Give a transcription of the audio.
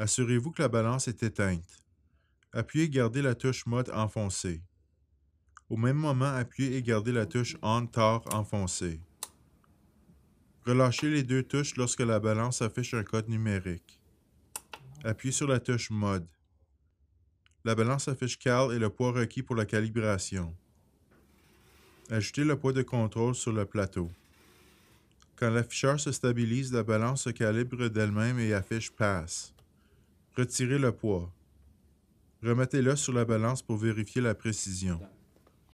Assurez-vous que la balance est éteinte. Appuyez et gardez la touche Mode enfoncée. Au même moment, appuyez et gardez la touche On Tar enfoncée. Relâchez les deux touches lorsque la balance affiche un code numérique. Appuyez sur la touche Mode. La balance affiche Cal et le poids requis pour la calibration. Ajoutez le poids de contrôle sur le plateau. Quand l'afficheur se stabilise, la balance se calibre d'elle-même et affiche Pass. Retirez le poids. Remettez-le sur la balance pour vérifier la précision.